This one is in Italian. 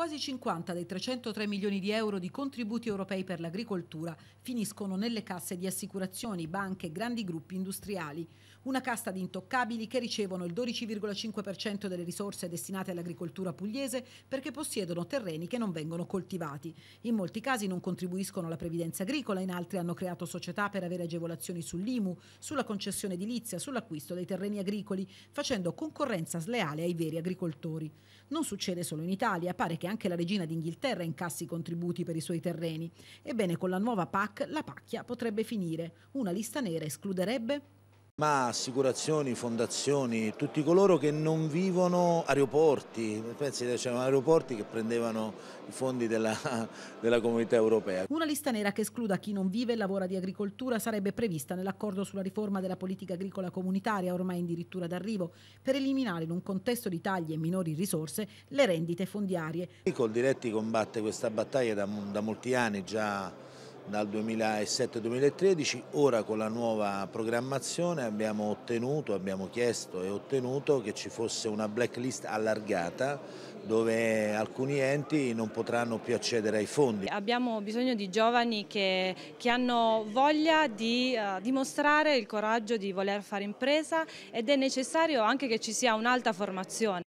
quasi 50 dei 303 milioni di euro di contributi europei per l'agricoltura finiscono nelle casse di assicurazioni, banche e grandi gruppi industriali. Una casta di intoccabili che ricevono il 12,5% delle risorse destinate all'agricoltura pugliese perché possiedono terreni che non vengono coltivati. In molti casi non contribuiscono alla previdenza agricola, in altri hanno creato società per avere agevolazioni sull'IMU, sulla concessione edilizia, sull'acquisto dei terreni agricoli, facendo concorrenza sleale ai veri agricoltori. Non succede solo in Italia, pare che anche la regina d'Inghilterra incassi contributi per i suoi terreni. Ebbene, con la nuova PAC la pacchia potrebbe finire. Una lista nera escluderebbe ma assicurazioni, fondazioni, tutti coloro che non vivono aeroporti, pensi che c'erano aeroporti che prendevano i fondi della, della comunità europea. Una lista nera che escluda chi non vive e lavora di agricoltura sarebbe prevista nell'accordo sulla riforma della politica agricola comunitaria ormai addirittura d'arrivo per eliminare in un contesto di tagli e minori risorse le rendite fondiarie. Col diretti combatte questa battaglia da, da molti anni già dal 2007-2013, ora con la nuova programmazione abbiamo ottenuto, abbiamo chiesto e ottenuto che ci fosse una blacklist allargata dove alcuni enti non potranno più accedere ai fondi. Abbiamo bisogno di giovani che, che hanno voglia di uh, dimostrare il coraggio di voler fare impresa ed è necessario anche che ci sia un'alta formazione.